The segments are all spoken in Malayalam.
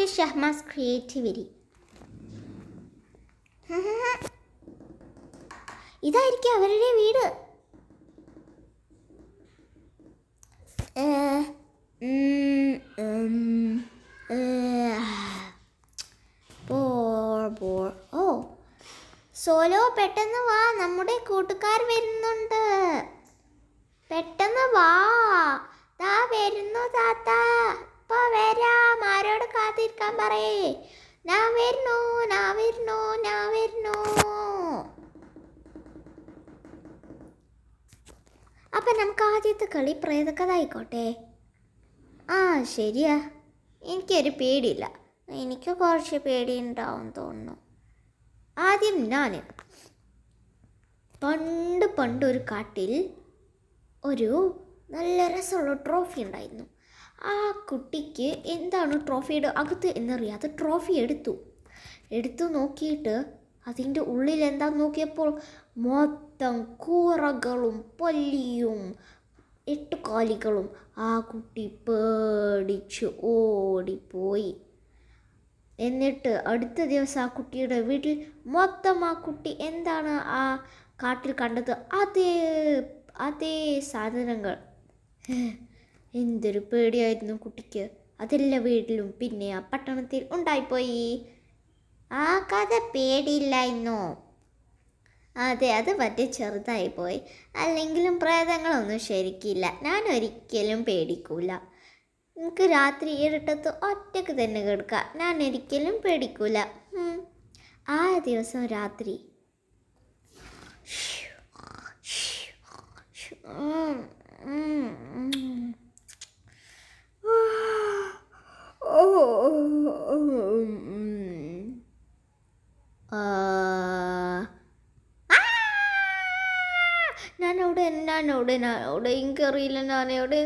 to Shahma's creativity. ഇതായിരിക്കും അവരുടെ വീട് ഓ സോലോ പെട്ടെന്ന് വാ നമ്മുടെ കൂട്ടുകാർ വരുന്നുണ്ട് പെട്ടെന്ന് വാ കാത്തിരിക്കാൻ പറയേ ഞാൻ വരുന്നു ഞാൻ വരുന്നു ഞാൻ വരുന്നു അപ്പൊ നമുക്ക് ആദ്യത്തെ കളി പ്രേതക്കതായിക്കോട്ടെ ആ ശരിയാ എനിക്കൊരു പേടിയില്ല എനിക്ക് കുറച്ച് പേടി ഉണ്ടാവും തോന്നുന്നു ആദ്യം ഞാൻ പണ്ട് പണ്ട് ഒരു കാട്ടിൽ ഒരു നല്ല രസമുള്ള ട്രോഫി ഉണ്ടായിരുന്നു ആ കുട്ടിക്ക് എന്താണ് ട്രോഫിയുടെ അകത്ത് എന്നറിയാതെ ട്രോഫി എടുത്തു എടുത്തു നോക്കിയിട്ട് അതിൻ്റെ ഉള്ളിൽ എന്താ നോക്കിയപ്പോൾ മൊത്തം കൂറകളും പൊല്ലിയും എട്ടുകാലികളും ആ കുട്ടി പേടിച്ച് ഓടിപ്പോയി എന്നിട്ട് അടുത്ത ദിവസം ആ കുട്ടിയുടെ വീട്ടിൽ മൊത്തം ആ കുട്ടി എന്താണ് ആ കാട്ടിൽ കണ്ടത് അതേ അതേ സാധനങ്ങൾ എന്തൊരു പേടിയായിരുന്നു കുട്ടിക്ക് അതെല്ലാം വീട്ടിലും പിന്നെ ആ പട്ടണത്തിൽ ഉണ്ടായിപ്പോയി ആ കഥ പേടിയില്ലായിരുന്നോ അതെ അത് പറ്റി ചെറുതായി പോയി അല്ലെങ്കിലും പ്രേതങ്ങളൊന്നും ശരിക്കില്ല ഞാൻ ഒരിക്കലും പേടിക്കൂല എനിക്ക് രാത്രി ഇരട്ടത്ത് ഒറ്റക്ക് തന്നെ കിടക്കാം ഞാൻ ഒരിക്കലും പേടിക്കൂല ആ ദിവസം രാത്രി അവിടെ എന്നാണവിടെ അവിടെ എനിക്കറിയില്ല അവിടെ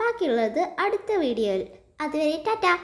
ബാക്കിയുള്ളത് അടുത്ത വീഡിയോയിൽ അതുവരെ ടാറ്റ